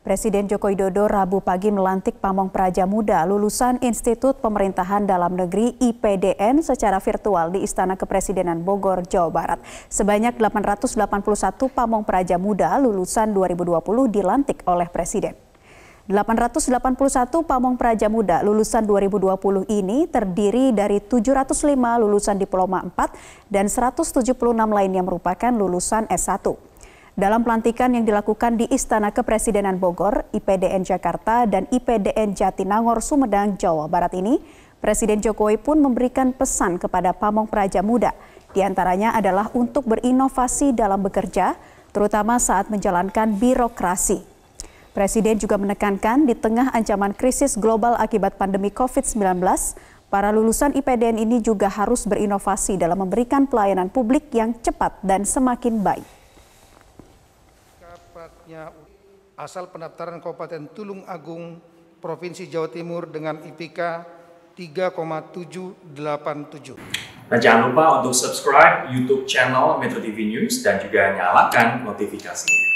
Presiden Joko Widodo Rabu pagi melantik pamong praja muda lulusan Institut Pemerintahan Dalam Negeri IPDN secara virtual di Istana Kepresidenan Bogor, Jawa Barat. Sebanyak 881 pamong praja muda lulusan 2020 dilantik oleh Presiden. 881 pamong praja muda lulusan 2020 ini terdiri dari 705 lulusan diploma 4 dan 176 lainnya merupakan lulusan S1. Dalam pelantikan yang dilakukan di Istana Kepresidenan Bogor, IPDN Jakarta, dan IPDN Jatinangor, Sumedang, Jawa Barat ini, Presiden Jokowi pun memberikan pesan kepada pamong praja muda. Di antaranya adalah untuk berinovasi dalam bekerja, terutama saat menjalankan birokrasi. Presiden juga menekankan di tengah ancaman krisis global akibat pandemi COVID-19, para lulusan IPDN ini juga harus berinovasi dalam memberikan pelayanan publik yang cepat dan semakin baik sifatnya asal pendaftaran Kabupaten Tulung Agung Provinsi Jawa Timur dengan IPK 3,787. Nah, jangan lupa untuk subscribe YouTube channel Metro TV News dan juga nyalakan notifikasinya.